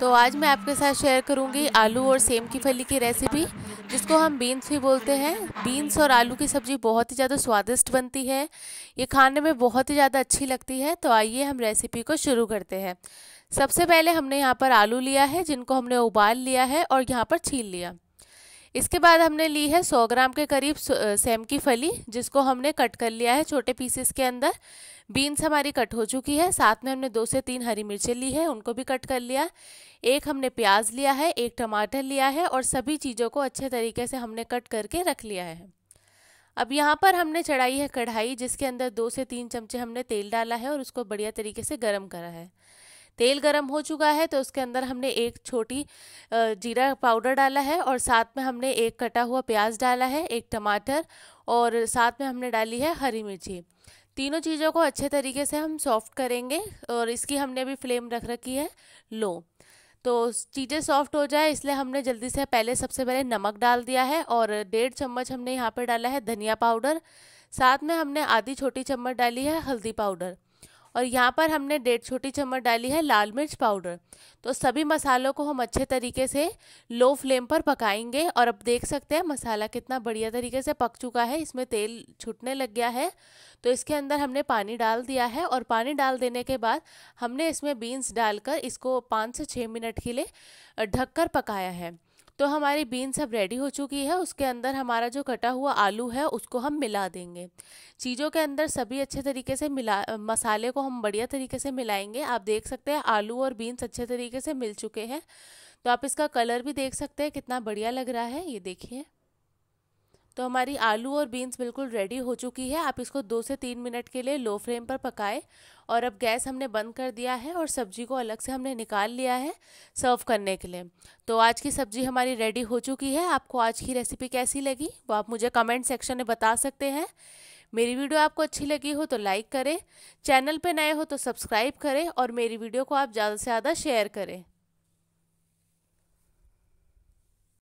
तो आज मैं आपके साथ शेयर करूंगी आलू और सेम की फली की रेसिपी जिसको हम बीन्स भी बोलते हैं बीन्स और आलू की सब्ज़ी बहुत ही ज़्यादा स्वादिष्ट बनती है ये खाने में बहुत ही ज़्यादा अच्छी लगती है तो आइए हम रेसिपी को शुरू करते हैं सबसे पहले हमने यहाँ पर आलू लिया है जिनको हमने उबाल लिया है और यहाँ पर छील लिया इसके बाद हमने ली है 100 ग्राम के करीब सेम की फली जिसको हमने कट कर लिया है छोटे पीसेस के अंदर बीन्स हमारी कट हो चुकी है साथ में हमने दो से तीन हरी मिर्चें ली है उनको भी कट कर लिया एक हमने प्याज लिया है एक टमाटर लिया है और सभी चीज़ों को अच्छे तरीके से हमने कट करके रख लिया है अब यहाँ पर हमने चढ़ाई है कढ़ाई जिसके अंदर दो से तीन चमचे हमने तेल डाला है और उसको बढ़िया तरीके से गर्म करा है तेल गर्म हो चुका है तो उसके अंदर हमने एक छोटी जीरा पाउडर डाला है और साथ में हमने एक कटा हुआ प्याज डाला है एक टमाटर और साथ में हमने डाली है हरी मिर्ची तीनों चीज़ों को अच्छे तरीके से हम सॉफ्ट करेंगे और इसकी हमने अभी फ्लेम रख रखी है लो तो चीज़ें सॉफ्ट हो जाए इसलिए हमने जल्दी से पहले सबसे पहले नमक डाल दिया है और डेढ़ चम्मच हमने यहाँ पर डाला है धनिया पाउडर साथ में हमने आधी छोटी चम्मच डाली है हल्दी पाउडर और यहाँ पर हमने डेढ़ छोटी चम्मच डाली है लाल मिर्च पाउडर तो सभी मसालों को हम अच्छे तरीके से लो फ्लेम पर पकाएंगे और अब देख सकते हैं मसाला कितना बढ़िया तरीके से पक चुका है इसमें तेल छूटने लग गया है तो इसके अंदर हमने पानी डाल दिया है और पानी डाल देने के बाद हमने इसमें बीन्स डालकर इसको पाँच से छः मिनट के लिए ढककर पकाया है तो हमारी बीन्स अब रेडी हो चुकी है उसके अंदर हमारा जो कटा हुआ आलू है उसको हम मिला देंगे चीज़ों के अंदर सभी अच्छे तरीके से मिला मसाले को हम बढ़िया तरीके से मिलाएंगे आप देख सकते हैं आलू और बीन्स अच्छे तरीके से मिल चुके हैं तो आप इसका कलर भी देख सकते हैं कितना बढ़िया लग रहा है ये देखिए तो हमारी आलू और बीन्स बिल्कुल रेडी हो चुकी है आप इसको दो से तीन मिनट के लिए लो फ्लेम पर पकाएं और अब गैस हमने बंद कर दिया है और सब्जी को अलग से हमने निकाल लिया है सर्व करने के लिए तो आज की सब्जी हमारी रेडी हो चुकी है आपको आज की रेसिपी कैसी लगी वो आप मुझे कमेंट सेक्शन में बता सकते हैं मेरी वीडियो आपको अच्छी लगी हो तो लाइक करें चैनल पर नए हो तो सब्सक्राइब करें और मेरी वीडियो को आप ज़्यादा से ज़्यादा शेयर करें